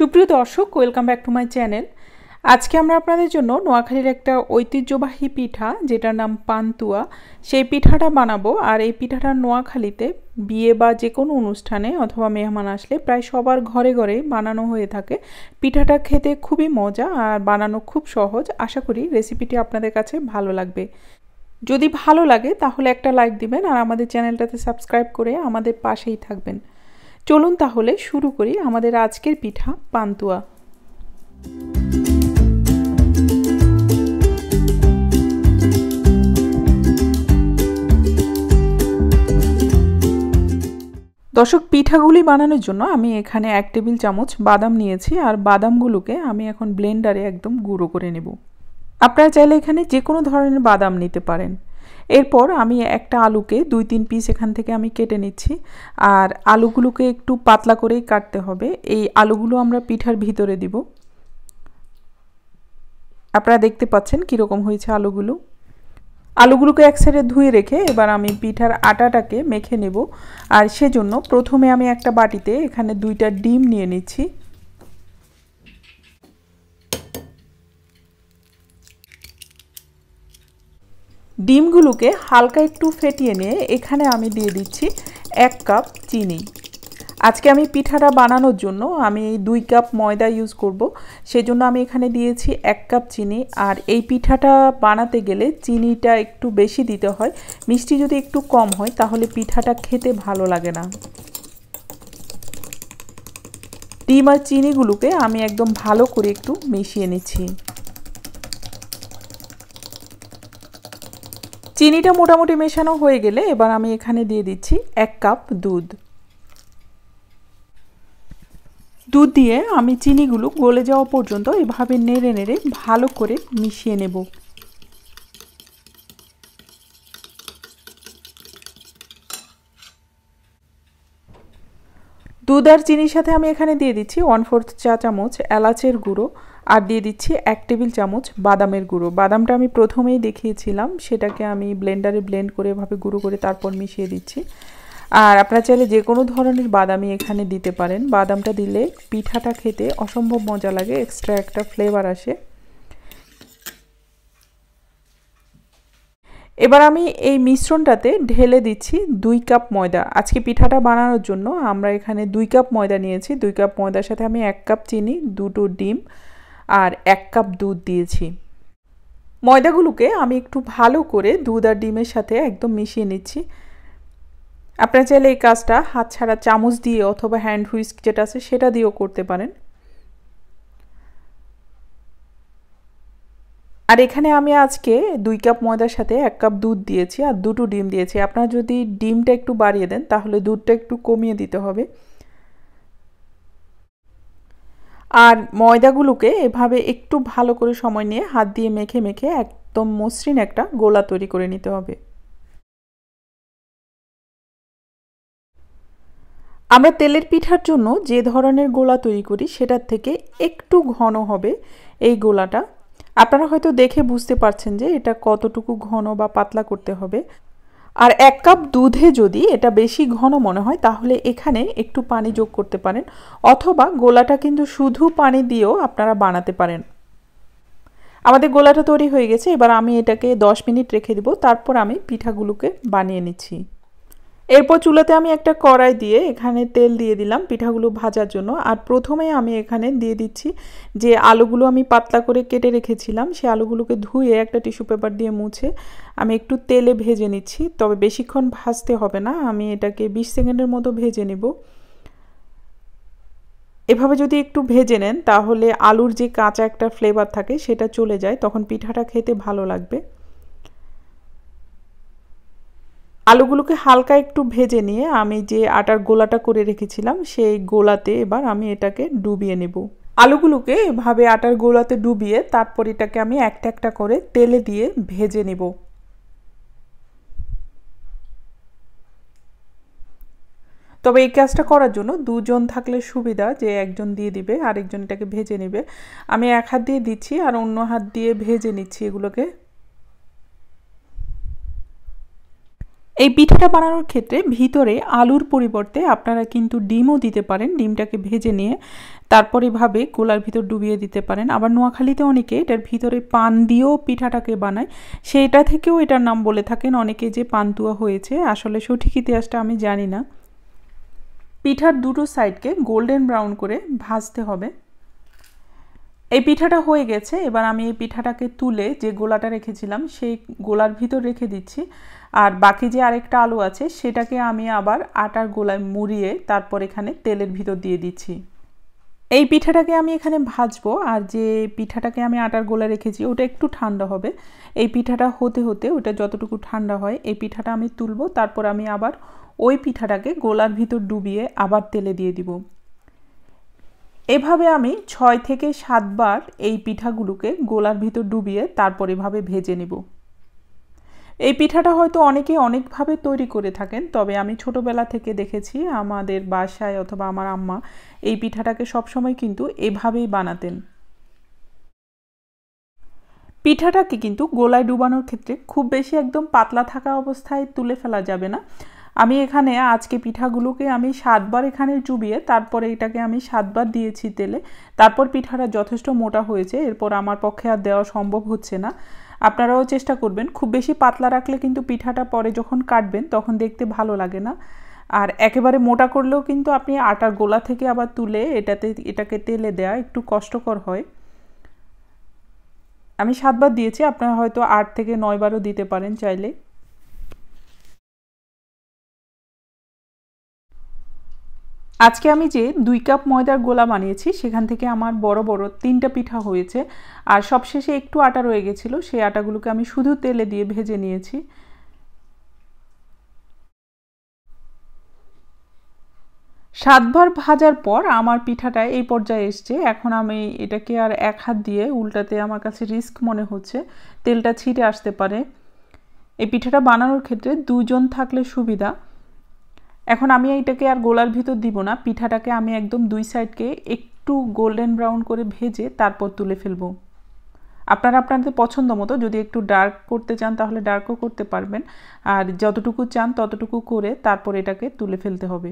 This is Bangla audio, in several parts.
সুপ্রিয় দর্শক welcome back to my channel আজকে আমরা আপনাদের জন্য নোয়াখালীর একটা ঐতিহ্যবাহী পিঠা যেটার নাম পান্তুয়া সেই পিঠাটা বানাবো আর এই পিঠাটা নোয়াখালীতে বিয়ে বা যে কোনো অনুষ্ঠানে অথবা মেহমান আসলে প্রায় সবার ঘরে ঘরে বানানো হয়ে থাকে পিঠাটা খেতে খুবই মজা আর বানানো খুব সহজ আশা করি রেসিপিটি আপনাদের কাছে ভালো লাগবে যদি ভালো লাগে তাহলে একটা লাইক দিবেন আর আমাদের চ্যানেলটাতে সাবস্ক্রাইব করে আমাদের পাশেই থাকবেন চলুন তাহলে শুরু করি আমাদের আজকের পিঠা পান্তুয়া দর্শক পিঠাগুলি বানানোর জন্য আমি এখানে এক টেবিল চামচ বাদাম নিয়েছি আর বাদামগুলোকে আমি এখন ব্লেন্ডারে একদম গুঁড়ো করে নেব আপনারা চাইলে এখানে যে কোনো ধরনের বাদাম নিতে পারেন এরপর আমি একটা আলুকে দুই তিন পিস এখান থেকে আমি কেটে নিচ্ছি আর আলুগুলোকে একটু পাতলা করেই কাটতে হবে এই আলুগুলো আমরা পিঠার ভিতরে দিব আপনারা দেখতে পাচ্ছেন কীরকম হয়েছে আলুগুলো আলুগুলোকে এক সাইডে ধুয়ে রেখে এবার আমি পিঠার আটাটাকে মেখে নেব আর সেজন্য প্রথমে আমি একটা বাটিতে এখানে দুইটা ডিম নিয়ে নিচ্ছি ডিমগুলোকে হালকা একটু ফেটিয়ে নিয়ে এখানে আমি দিয়ে দিচ্ছি এক কাপ চিনি আজকে আমি পিঠাটা বানানোর জন্য আমি দুই কাপ ময়দা ইউজ করব সেজন্য আমি এখানে দিয়েছি এক কাপ চিনি আর এই পিঠাটা বানাতে গেলে চিনিটা একটু বেশি দিতে হয় মিষ্টি যদি একটু কম হয় তাহলে পিঠাটা খেতে ভালো লাগে না ডিম আর চিনিগুলোকে আমি একদম ভালো করে একটু মিশিয়ে নিচ্ছি চিনিটা মোটামুটি মেশানো হয়ে গেলে এবার আমি এখানে দিয়ে দিচ্ছি এক কাপ দুধ দুধ দিয়ে আমি চিনিগুলো গলে যাওয়া পর্যন্ত এভাবে নেড়ে নেড়ে ভালো করে মিশিয়ে নেব দুধ আর চিনির সাথে আমি এখানে দিয়ে দিচ্ছি ওয়ান ফোর্থ চা চামচ এলাচের গুঁড়ো আর দিয়ে দিচ্ছি এক টেবিল চামচ বাদামের গুঁড়ো বাদামটা আমি প্রথমেই দেখিয়েছিলাম সেটাকে আমি ব্লেন্ডারে ব্লেন্ড করে এভাবে গুঁড়ো করে তারপর মিশিয়ে দিচ্ছি আর আপনারা চাইলে যে কোনো ধরনের বাদামই এখানে দিতে পারেন বাদামটা দিলে পিঠাটা খেতে অসম্ভব মজা লাগে এক্সট্রা একটা ফ্লেভার আসে এবার আমি এই মিশ্রণটাতে ঢেলে দিচ্ছি দুই কাপ ময়দা আজকে পিঠাটা বানানোর জন্য আমরা এখানে দুই কাপ ময়দা নিয়েছি দুই কাপ ময়দার সাথে আমি এক কাপ চিনি দুটো ডিম আর এক কাপ দুধ দিয়েছি ময়দাগুলোকে আমি একটু ভালো করে দুধ আর ডিমের সাথে একদম মিশিয়ে নিচ্ছি আপনারা চাইলে এই কাজটা হাত ছাড়া চামচ দিয়ে অথবা হ্যান্ড হুইস্ক যেটা আছে সেটা দিয়েও করতে পারেন আর এখানে আমি আজকে দুই কাপ ময়দার সাথে এক কাপ দুধ দিয়েছি আর দুটো ডিম দিয়েছি আপনারা যদি ডিমটা একটু বাড়িয়ে দেন তাহলে দুধটা একটু কমিয়ে দিতে হবে আর ময়দাগুলোকে এভাবে একটু ভালো করে সময় নিয়ে হাত দিয়ে মেখে মেখে একদম মসৃণ একটা গোলা তৈরি করে নিতে হবে আমরা তেলের পিঠার জন্য যে ধরনের গোলা তৈরি করি সেটার থেকে একটু ঘন হবে এই গোলাটা আপনারা হয়তো দেখে বুঝতে পারছেন যে এটা কতটুকু ঘন বা পাতলা করতে হবে আর এক কাপ দুধে যদি এটা বেশি ঘন মনে হয় তাহলে এখানে একটু পানি যোগ করতে পারেন অথবা গোলাটা কিন্তু শুধু পানি দিয়েও আপনারা বানাতে পারেন আমাদের গোলাটা তৈরি হয়ে গেছে এবার আমি এটাকে দশ মিনিট রেখে দেবো তারপর আমি পিঠাগুলোকে বানিয়ে নিচ্ছি এরপর চুলাতে আমি একটা কড়াই দিয়ে এখানে তেল দিয়ে দিলাম পিঠাগুলো ভাজার জন্য আর প্রথমে আমি এখানে দিয়ে দিচ্ছি যে আলুগুলো আমি পাতলা করে কেটে রেখেছিলাম সে আলুগুলোকে ধুয়ে একটা টিস্যু পেপার দিয়ে মুছে আমি একটু তেলে ভেজে নিচ্ছি তবে বেশিক্ষণ ভাজতে হবে না আমি এটাকে ২০ সেকেন্ডের মতো ভেজে নেব এভাবে যদি একটু ভেজে নেন তাহলে আলুর যে কাঁচা একটা ফ্লেভার থাকে সেটা চলে যায় তখন পিঠাটা খেতে ভালো লাগবে আলুগুলোকে হালকা একটু ভেজে নিয়ে আমি যে আটার গোলাটা করে রেখেছিলাম সেই গোলাতে এবার আমি এটাকে ডুবিয়ে নেব আলুগুলোকে এভাবে আটার গোলাতে ডুবিয়ে তারপর এটাকে আমি একটা একটা করে তেলে দিয়ে ভেজে নেব তবে এই কাজটা করার জন্য দুজন থাকলে সুবিধা যে একজন দিয়ে দিবে আরেকজন এটাকে ভেজে নেবে আমি এক হাত দিয়ে দিচ্ছি আর অন্য হাত দিয়ে ভেজে নিচ্ছি এগুলোকে এই পিঠাটা বানানোর ক্ষেত্রে ভিতরে আলুর পরিবর্তে আপনারা কিন্তু ডিমও দিতে পারেন ডিমটাকে ভেজে নিয়ে তারপর এভাবে কোলার ভিতর ডুবিয়ে দিতে পারেন আবার নোয়াখালীতে অনেকে এটার ভিতরে পান দিয়েও পিঠাটাকে বানায় সেটা থেকেও এটার নাম বলে থাকেন অনেকে যে পান্তুয়া হয়েছে আসলে সঠিক ইতিহাসটা আমি জানি না পিঠার দুটো সাইডকে গোল্ডেন ব্রাউন করে ভাজতে হবে এই পিঠাটা হয়ে গেছে এবার আমি এই পিঠাটাকে তুলে যে গোলাটা রেখেছিলাম সেই গোলার ভিতর রেখে দিচ্ছি আর বাকি যে আরেকটা আলু আছে সেটাকে আমি আবার আটার গোলায় মুড়িয়ে তারপর এখানে তেলের ভিতর দিয়ে দিচ্ছি এই পিঠাটাকে আমি এখানে ভাজবো আর যে পিঠাটাকে আমি আটার গোলা রেখেছি ওটা একটু ঠান্ডা হবে এই পিঠাটা হতে হতে ওটা যতটুকু ঠান্ডা হয় এই পিঠাটা আমি তুলবো তারপর আমি আবার ওই পিঠাটাকে গোলার ভিতর ডুবিয়ে আবার তেলে দিয়ে দিব এভাবে আমি ছয় থেকে সাতবার এই পিঠাগুলোকে গোলার ভিতর ডুবিয়ে তারপর এভাবে ভেজে নেব এই পিঠাটা হয়তো অনেকে অনেকভাবে তৈরি করে থাকেন তবে আমি ছোটোবেলা থেকে দেখেছি আমাদের বাসায় অথবা আমার আম্মা এই পিঠাটাকে সবসময় কিন্তু এভাবেই বানাতেন পিঠাটাকে কিন্তু গোলায় ডুবানোর ক্ষেত্রে খুব বেশি একদম পাতলা থাকা অবস্থায় তুলে ফেলা যাবে না আমি এখানে আজকে পিঠাগুলোকে আমি সাতবার এখানে চুবিয়ে তারপরে এটাকে আমি সাতবার দিয়েছি তেলে তারপর পিঠাটা যথেষ্ট মোটা হয়েছে এরপর আমার পক্ষে আর দেওয়া সম্ভব হচ্ছে না আপনারাও চেষ্টা করবেন খুব বেশি পাতলা রাখলে কিন্তু পিঠাটা পরে যখন কাটবেন তখন দেখতে ভালো লাগে না আর একেবারে মোটা করলেও কিন্তু আপনি আটার গোলা থেকে আবার তুলে এটাতে এটাকে তেলে দেয়া একটু কষ্টকর হয় আমি সাতবার দিয়েছি আপনারা হয়তো আট থেকে নয়বারও দিতে পারেন চাইলে আজকে আমি যে দুই কাপ ময়দার গোলা বানিয়েছি সেখান থেকে আমার বড় বড় তিনটা পিঠা হয়েছে আর সবশেষে একটু আটা রয়ে গেছিলো সেই আটাগুলোকে আমি শুধু তেলে দিয়ে ভেজে নিয়েছি সাতবার ভাজার পর আমার পিঠাটা এই পর্যায়ে এসছে এখন আমি এটাকে আর এক হাত দিয়ে উল্টাতে আমার কাছে রিস্ক মনে হচ্ছে তেলটা ছিটে আসতে পারে এই পিঠাটা বানানোর ক্ষেত্রে দুজন থাকলে সুবিধা এখন আমি এইটাকে আর গোলার ভিতর দিব না পিঠাটাকে আমি একদম দুই সাইডকে একটু গোল্ডেন ব্রাউন করে ভেজে তারপর তুলে ফেলবো আপনারা আপনাদের পছন্দ মতো যদি একটু ডার্ক করতে চান তাহলে ডার্কও করতে পারবেন আর যতটুকু চান ততটুকু করে তারপর এটাকে তুলে ফেলতে হবে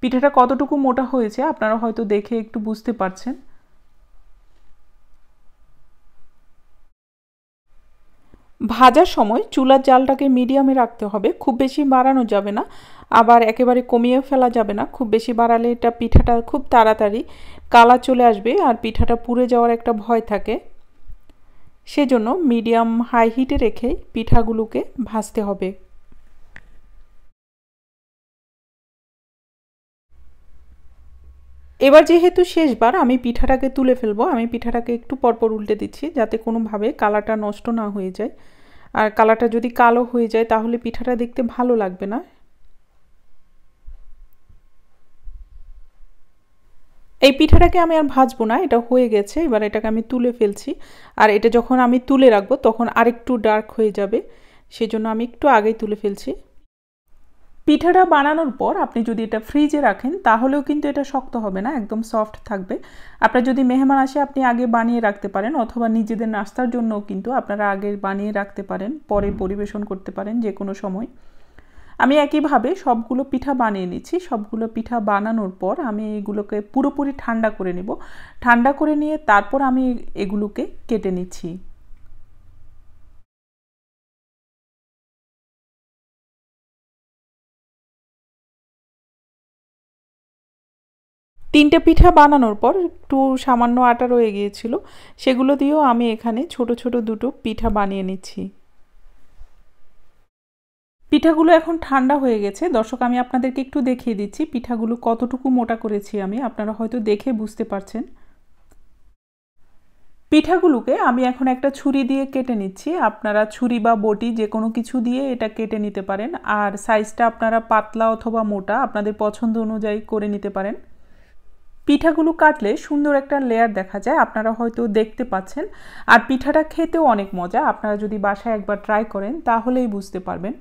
পিঠাটা কতটুকু মোটা হয়েছে আপনারা হয়তো দেখে একটু বুঝতে পারছেন ভাজার সময় চুলার জালটাকে মিডিয়ামে রাখতে হবে খুব বেশি বাড়ানো যাবে না আবার একেবারে কমিয়েও ফেলা যাবে না খুব বেশি বাড়ালে এটা পিঠাটা খুব তাড়াতাড়ি কালা চলে আসবে আর পিঠাটা পুড়ে যাওয়ার একটা ভয় থাকে সেজন্য মিডিয়াম হাই হিটে রেখে পিঠাগুলোকে ভাজতে হবে এবার যেহেতু শেষবার আমি পিঠাটাকে তুলে ফেলবো আমি পিঠাটাকে একটু পরপর উল্টে দিচ্ছি যাতে কোনোভাবে কালারটা নষ্ট না হয়ে যায় আর কালারটা যদি কালো হয়ে যায় তাহলে পিঠাটা দেখতে ভালো লাগবে না এই পিঠাটাকে আমি আর ভাজবো না এটা হয়ে গেছে এবার এটাকে আমি তুলে ফেলছি আর এটা যখন আমি তুলে রাখবো তখন আরেকটু ডার্ক হয়ে যাবে সেজন্য আমি একটু আগেই তুলে ফেলছি পিঠাটা বানানোর পর আপনি যদি এটা ফ্রিজে রাখেন তাহলেও কিন্তু এটা শক্ত হবে না একদম সফট থাকবে আপনার যদি মেহমান আসে আপনি আগে বানিয়ে রাখতে পারেন অথবা নিজেদের নাস্তার জন্যও কিন্তু আপনারা আগে বানিয়ে রাখতে পারেন পরে পরিবেশন করতে পারেন যে কোনো সময় আমি একইভাবে সবগুলো পিঠা বানিয়ে নিচ্ছি সবগুলো পিঠা বানানোর পর আমি এগুলোকে পুরোপুরি ঠান্ডা করে নেব ঠান্ডা করে নিয়ে তারপর আমি এগুলোকে কেটে নিচ্ছি তিনটে পিঠা বানানোর পর একটু সামান্য আটা রয়ে গিয়েছিল সেগুলো দিয়েও আমি এখানে ছোট ছোট দুটো পিঠা বানিয়ে নিচ্ছি পিঠাগুলো এখন ঠান্ডা হয়ে গেছে দর্শক আমি আপনাদেরকে একটু দেখিয়ে দিচ্ছি পিঠাগুলো কতটুকু মোটা করেছি আমি আপনারা হয়তো দেখে বুঝতে পারছেন পিঠাগুলোকে আমি এখন একটা ছুরি দিয়ে কেটে নিচ্ছি আপনারা ছুরি বা বটি যে কোনো কিছু দিয়ে এটা কেটে নিতে পারেন আর সাইজটা আপনারা পাতলা অথবা মোটা আপনাদের পছন্দ অনুযায়ী করে নিতে পারেন পিঠাগুলো কাটলে সুন্দর একটা লেয়ার দেখা যায় আপনারা হয়তো দেখতে পাচ্ছেন আর পিঠাটা খেতেও অনেক মজা আপনারা যদি বাসায় একবার ট্রাই করেন তাহলেই বুঝতে পারবেন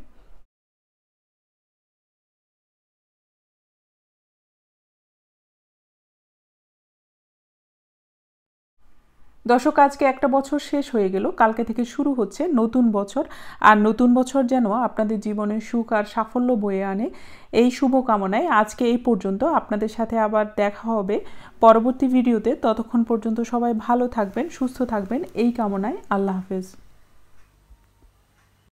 দর্শক আজকে একটা বছর শেষ হয়ে গেল কালকে থেকে শুরু হচ্ছে নতুন বছর আর নতুন বছর যেন আপনাদের জীবনে সুখ আর সাফল্য বয়ে আনে এই শুভকামনায় আজকে এই পর্যন্ত আপনাদের সাথে আবার দেখা হবে পরবর্তী ভিডিওতে ততক্ষণ পর্যন্ত সবাই ভালো থাকবেন সুস্থ থাকবেন এই কামনায় আল্লাহ হাফেজ